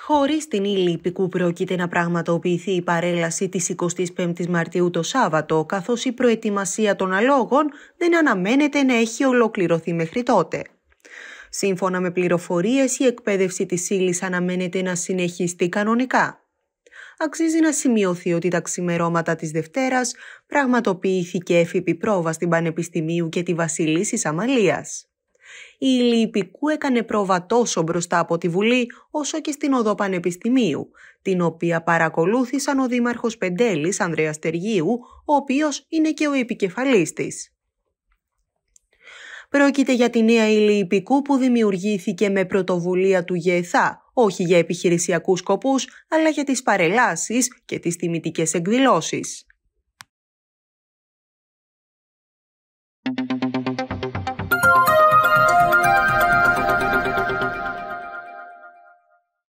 Χωρίς την ύλη υπηκού πρόκειται να πραγματοποιηθεί η παρέλαση της 25η Μαρτίου το Σάββατο, καθώς η προετοιμασία των αλόγων δεν αναμένεται να έχει ολοκληρωθεί μέχρι τότε. Σύμφωνα με πληροφορίες, η εκπαίδευση της ύλης αναμένεται να συνεχιστεί κανονικά. Αξίζει να σημειωθεί ότι τα ξημερώματα της Δευτέρας πραγματοποιήθηκε οτι τα ξημερωματα τη πρόβα στην Πανεπιστημίου και τη τη Αμαλίας. Η Λιπικού έκανε πρόβα τόσο μπροστά από τη Βουλή όσο και στην Οδό Πανεπιστημίου, την οποία παρακολούθησαν ο Δήμαρχος Πεντέλης Ανδρέας Τεργίου, ο οποίος είναι και ο επικεφαλής της. Πρόκειται για τη νέα υπηκού που δημιουργήθηκε με πρωτοβουλία του ΓΕΘΑ, όχι για επιχειρησιακούς σκοπούς, αλλά για τις παρελάσεις και τις τιμητικές εκδηλώσεις.